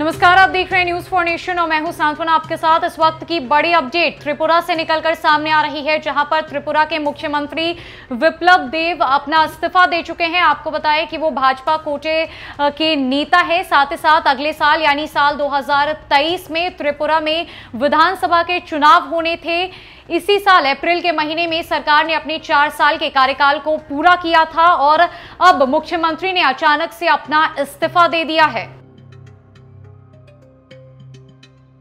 नमस्कार आप देख रहे हैं न्यूज फॉर नेशन और मैं हूं सांत्वना आपके साथ इस वक्त की बड़ी अपडेट त्रिपुरा से निकलकर सामने आ रही है जहां पर त्रिपुरा के मुख्यमंत्री विप्लव देव अपना इस्तीफा दे चुके हैं आपको बताएं कि वो भाजपा कोटे के नेता है साथ ही साथ अगले साल यानी साल 2023 में त्रिपुरा में विधानसभा के चुनाव होने थे इसी साल अप्रैल के महीने में सरकार ने अपने चार साल के कार्यकाल को पूरा किया था और अब मुख्यमंत्री ने अचानक से अपना इस्तीफा दे दिया है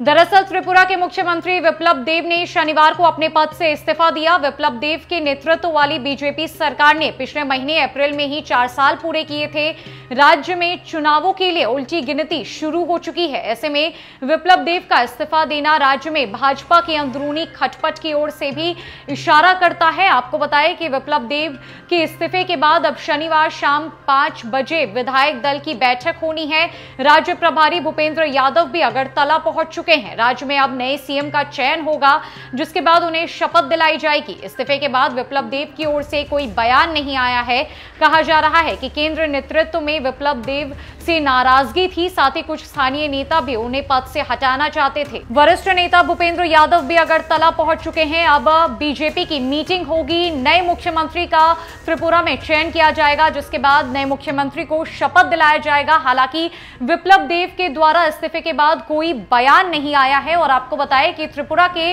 दरअसल त्रिपुरा के मुख्यमंत्री विप्लव देव ने शनिवार को अपने पद से इस्तीफा दिया विप्लव देव के नेतृत्व वाली बीजेपी सरकार ने पिछले महीने अप्रैल में ही चार साल पूरे किए थे राज्य में चुनावों के लिए उल्टी गिनती शुरू हो चुकी है ऐसे में विप्लव देव का इस्तीफा देना राज्य में भाजपा के अंदरूनी खटपट की ओर से भी इशारा करता है आपको बताए कि विप्लव देव के इस्तीफे के बाद अब शनिवार शाम पांच बजे विधायक दल की बैठक होनी है राज्य प्रभारी भूपेंद्र यादव भी अगरतला पहुंच चुके चुके हैं राज्य में अब नए सीएम का चयन होगा जिसके बाद उन्हें शपथ दिलाई जाएगी इस्तीफे के बाद विप्लव देव की ओर से कोई बयान नहीं आया है कहा जा रहा है कि केंद्र नेतृत्व में विप्लव देव से नाराजगी थी साथ ही कुछ स्थानीय नेता भी उन्हें पद से हटाना चाहते थे वरिष्ठ नेता भूपेंद्र यादव भी अगरतला पहुंच चुके हैं अब बीजेपी की मीटिंग होगी नए मुख्यमंत्री का त्रिपुरा में चयन किया जाएगा जिसके बाद नए मुख्यमंत्री को शपथ दिलाया जाएगा हालांकि विप्लव देव के द्वारा इस्तीफे के बाद कोई बयान नहीं नहीं आया है और आपको बताएं कि त्रिपुरा के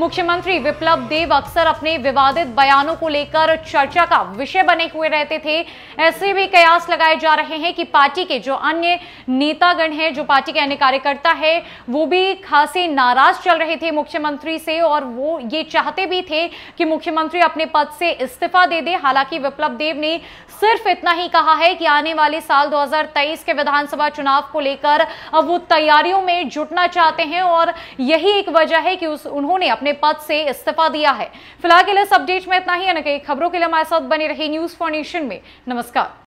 मुख्यमंत्री विप्लव देव अक्सर अपने विवादित बयानों को लेकर चर्चा का विषय बने हुए रहते थे ऐसे भी कयास लगाए जा रहे हैं कि पार्टी के जो अन्य नेतागण हैं जो पार्टी के अन्य कार्यकर्ता है वो भी खासे नाराज चल रहे थे मुख्यमंत्री से और वो ये चाहते भी थे कि मुख्यमंत्री अपने पद से इस्तीफा दे दे हालांकि विप्लव देव ने सिर्फ इतना ही कहा है कि आने वाले साल 2023 के विधानसभा चुनाव को लेकर अब वो तैयारियों में जुटना चाहते हैं हैं और यही एक वजह है कि उस उन्होंने अपने पद से इस्तीफा दिया है फिलहाल के लिए इस अपडेट में इतना ही खबरों के लिए हमारे साथ बने रहे न्यूज फॉर नेशन में नमस्कार